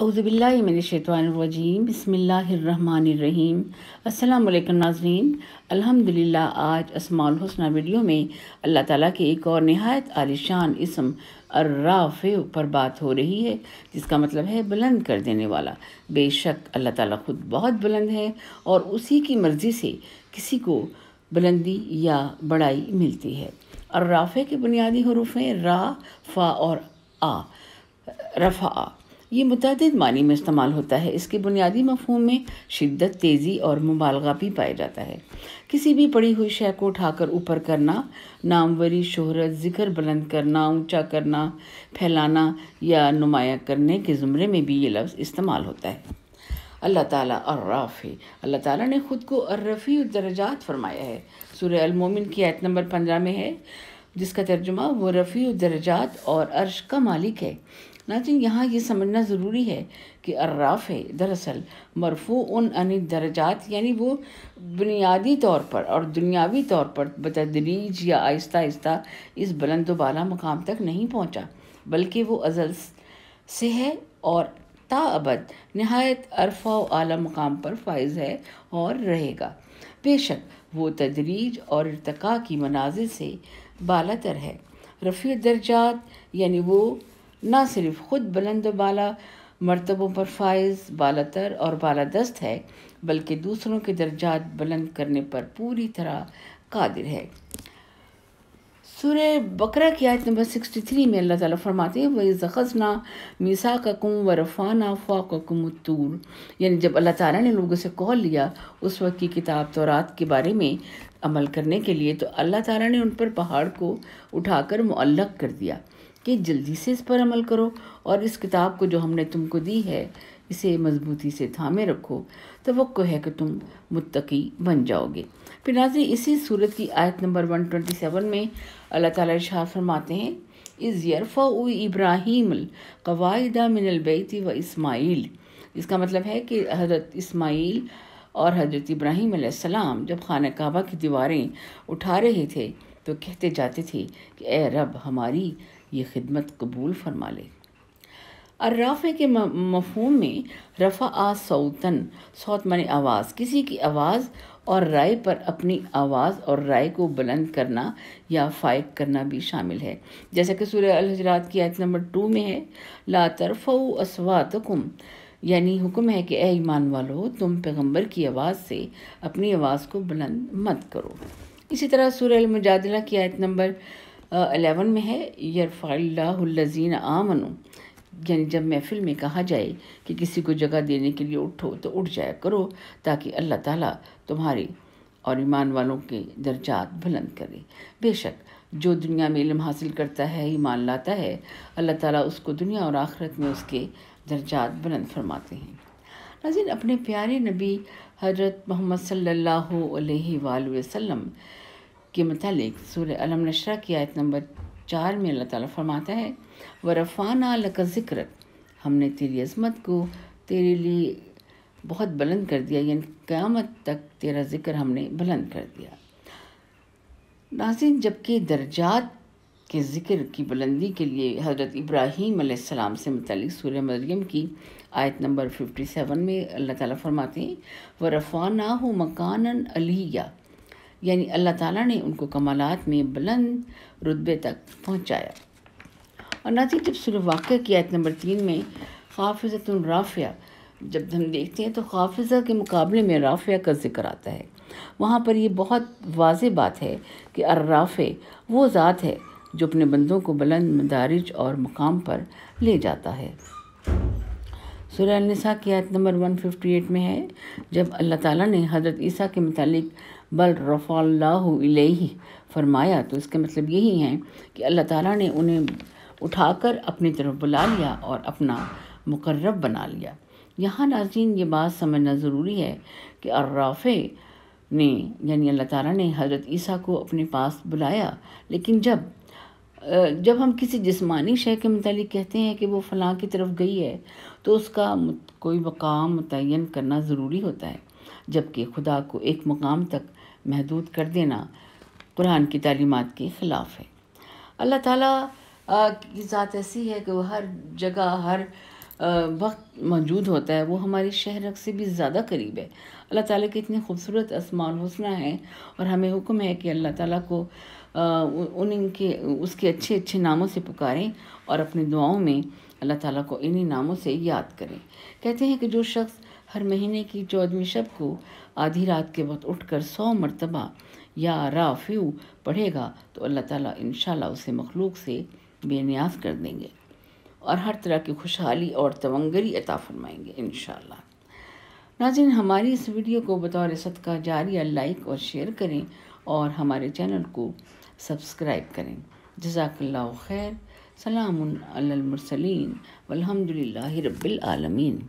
अउज़बिल्लाशवानरजीम बसमीम अल्लाम नाजरीन अल्हम्दुलिल्लाह आज असमाल हसना वीडियो में अल्लाह ताला के एक और नहायत आलिशान इसम अर्राफ़े पर बात हो रही है जिसका मतलब है बुलंद कर देने वाला बेशक अल्लाह ताला ख़ुद बहुत बुलंद है और उसी की मर्ज़ी से किसी को बुलंदी या बड़ाई मिलती है अर्राफ़े के बुनियादी हरूफ हैं रा फ़ा और आ रफ़ा ये मुतद मानी में इस्तेमाल होता है इसके बुनियादी मफहम में शिद्दत तेज़ी और मुबालगा भी पाया जाता है किसी भी पड़ी हुई शय को उठाकर ऊपर करना नामवरी शोहरत जिक्र बुलंद करना ऊंचा करना फैलाना या नुमाया करने के ज़ुमरे में भी ये लफ्ज़ इस्तेमाल होता है अल्लाह ताला अर्राफ है अल्लाह ताला ने ख़ुद को अर्रफ़ी दर्जात फरमाया है सूर्य अलमोमिन की आयत नंबर पंद्रह में है जिसका तर्जुमा वो रफ़ी दर्जात और अर्श का मालिक है नाचिन यहाँ ये समझना ज़रूरी है कि अर्राफ है दरअसल मरफू उन अनि दर्जात यानी वो बुनियादी तौर पर और दुनियावी तौर पर बतदरीज या आहिस्ता आहिस्ता इस बुलंद बाला मकाम तक नहीं पहुँचा बल्कि वो अजल से है और ताबद नहायत अरफा आला मकाम पर फायज है और रहेगा बेशक वो तदरीज और इरतका की मनाजिर से बाला तर है रफ़ी दर्जात यानी वो न सिर्फ खुद बुलंद बाला मरतबों पर फायज़ बाला तर और बाला दस्त है बल्कि दूसरों के दर्जात बुलंद करने पर पूरी तरह कादिर है सूर्य बकरा की आयत नंबर 63 में अल्लाह ताला फरमाते हैं वही ज़ख़ना मीसा का कुम व रफ़ाना फ़ाक तूर यानी जब अल्लाह ताला ने लोगों से कॉल लिया उस वक्त की किताब तौरात के बारे में अमल करने के लिए तो अल्लाह ताली ने उन पर पहाड़ को उठाकर मल्ल कर दिया कि जल्दी से इस पर अमल करो और इस किताब को जो हमने तुमको दी है इसे मजबूती से थामे रखो तो वक्त है कि तुम मुत्तकी बन जाओगे फिर नाजी इसी सूरत की आयत नंबर 127 में अल्लाह ताला इरशाद फरमाते हैं इज़ यरफ़ा इब्राहिम कवायदा मिनलबैती व इस्माइल इसका मतलब है कि हज़रत इस्माइल और हज़रत इब्राहिम जब ख़ान कहबा की दीवारें उठा रहे थे तो कहते जाते थे कि ए रब हमारी ये खिदमत कबूल फरमा ले अर्राफ़े के मफहम में रफ़ा आ सौतन सौत मन आवाज़ किसी की आवाज़ और राय पर अपनी आवाज़ और राय को बुलंद करना या फाइक करना भी शामिल है जैसा कि सूर्य अलहजरात की आयत नंबर टू में है ला तरफ़ असवात यानी हुक्म है कि ए वालो तुम पैगम्बर की आवाज़ से अपनी आवाज़ को बुलंद मत करो इसी तरह सूर्य अलमजादला की आयत नंबर अलेवन में है यरफ़ाल्लाजीन आमनु यानी जब महफिल में कहा जाए कि किसी को जगह देने के लिए उठो तो उठ जाया करो ताकि अल्लाह ताला तुम्हारी और ईमान वालों के दर्जात बुलंद करे बेशक जो दुनिया में इल्म हासिल करता है ईमान लाता है अल्लाह ताला उसको दुनिया और आखरत में उसके दर्जात बुलंद फरमाते हैं नाजिन अपने प्यारे नबी हजरत मोहम्मद सल्लल्लाहु अलैहि वसल्लम के मतलब सूर्य अलम नशरा की आयत नंबर चार में अल्लाह ताला फरमाता है व रफ़ाना लक ज़िक्र हमने तेरी अजमत को तेरे लिए बहुत बुलंद कर दिया यानी क़्यामत तक तेरा ज़िक्र हमने बुलंद कर दिया नाजिन जबकि दर्जात के ज़िक्र की बुलंदी के लिए हज़रत इब्राहीम सलाम से मतलब सूर्य मरियम की आयत नंबर फिफ्टी सेवन में अल्लाह ताला फरमाते हैं व रफ़ाना हो मकान अलिया यानी अल्लाह ताला ने उनको कमालात में बुलंद रुतबे तक पहुँचाया और नाती जब सुर वाक़ की आयत नंबर तीन में हाफिज़तराफ़िया जब हम देखते हैं तो हाफिज़ा के मुकाबले में राफ़िया का जिक्र आता है वहाँ पर ये बहुत वाज बात है कि अर्राफ़े वो ज़ात है जो अपने बंदों को बुलंद मदारज और मकाम पर ले जाता है सुरसा की आयत नंबर 158 में है जब अल्लाह ताला ने हज़रत ईसा के मतलब बल रफ़ाल्लाह फरमाया तो इसका मतलब यही है कि अल्लाह ताला ने उन्हें उठाकर अपनी तरफ बुला लिया और अपना मुकर्रब बना लिया यहाँ नाजीन ये बात समझना ज़रूरी है कि अर्राफ़े ने यानी अल्लाह ताला ने हज़रत ईसा को अपने पास बुलाया लेकिन जब जब हम किसी जिस्मानी शय के मतलब कहते हैं कि वो फलाँ की तरफ गई है तो उसका कोई मकाम मुतन करना ज़रूरी होता है जबकि खुदा को एक मकाम तक महदूद कर देना कुरान की तालीमत के ख़िलाफ़ है अल्लाह ताला की ज़ात ऐसी है कि वह हर जगह हर वक्त मौजूद होता है वो हमारी शहर से भी ज़्यादा करीब है अल्लाह ताला के इतने खूबसूरत आसमान हौसना है और हमें हुक्म है कि अल्लाह ताला को उनके उसके अच्छे अच्छे नामों से पुकारें और अपनी दुआओं में अल्लाह ताला को इन्हीं नामों से याद करें कहते हैं कि जो शख्स हर महीने की चौदहवीं शब को आधी रात के वक्त उठकर सौ मरतबा या राफ्यू पढ़ेगा तो अल्लाह ताला इनशा उसे मखलूक से बेनियाज कर देंगे और हर तरह की खुशहाली और तवंगरी अता फरमाएंगे इन नाजिन हमारी इस वीडियो को बतौर सदका जारी लाइक और शेयर करें और हमारे चैनल को सब्सक्राइब करें जजाकल्ला खैर सलामसलिन रबालमीन